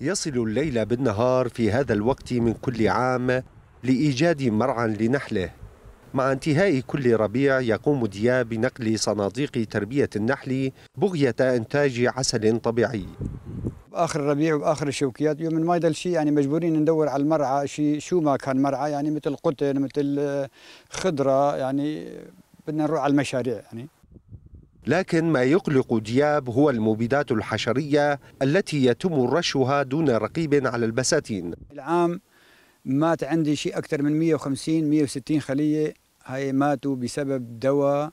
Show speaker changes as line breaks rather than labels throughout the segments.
يصل الليل بالنهار في هذا الوقت من كل عام لإيجاد مرعى لنحله مع انتهاء كل ربيع يقوم دياب بنقل صناديق تربية النحل بغية إنتاج عسل طبيعي
باخر الربيع وباخر الشوكيات يوم ما يضل شيء يعني مجبورين ندور على المرعى شيء شو ما كان مرعى يعني مثل قطن مثل خضره يعني بدنا نروح على المشاريع يعني
لكن ما يقلق دياب هو المبيدات الحشرية التي يتم رشها دون رقيب على البساتين
العام مات عندي شيء أكثر من 150 160 خلية هاي ماتوا بسبب دواء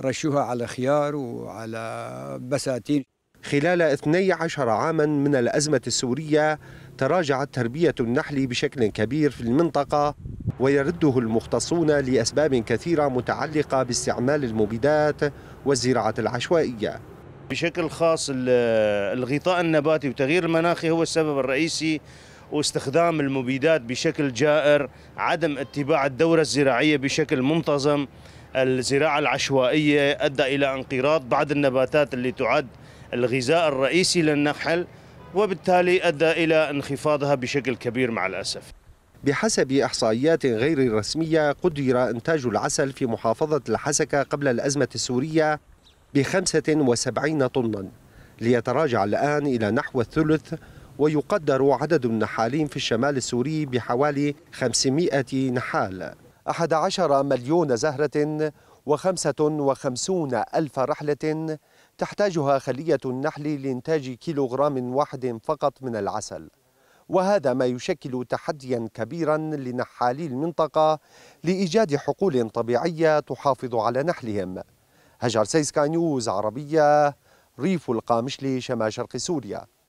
رشوها على خيار
وعلى بساتين خلال 12 عاما من الأزمة السورية تراجعت تربية النحل بشكل كبير في المنطقة ويرده المختصون لأسباب كثيرة متعلقة باستعمال المبيدات والزراعة العشوائية
بشكل خاص الغطاء النباتي وتغيير المناخي هو السبب الرئيسي واستخدام المبيدات بشكل جائر عدم اتباع الدورة الزراعية بشكل منتظم الزراعة العشوائية أدى إلى انقراض بعض النباتات اللي تعد الغذاء الرئيسي للنحل وبالتالي أدى إلى انخفاضها بشكل كبير مع الأسف بحسب إحصائيات غير
رسمية قدر إنتاج العسل في محافظة الحسكة قبل الأزمة السورية ب 75 طنا ليتراجع الآن إلى نحو الثلث ويقدر عدد النحالين في الشمال السوري بحوالي 500 نحال 11 مليون زهرة و55 ألف رحلة تحتاجها خلية النحل لإنتاج كيلوغرام واحد فقط من العسل وهذا ما يشكل تحديا كبيرا لنحالي المنطقة لإيجاد حقول طبيعية تحافظ على نحلهم هجر سيسكا نيوز عربية ريف القامشلي شمال شرق سوريا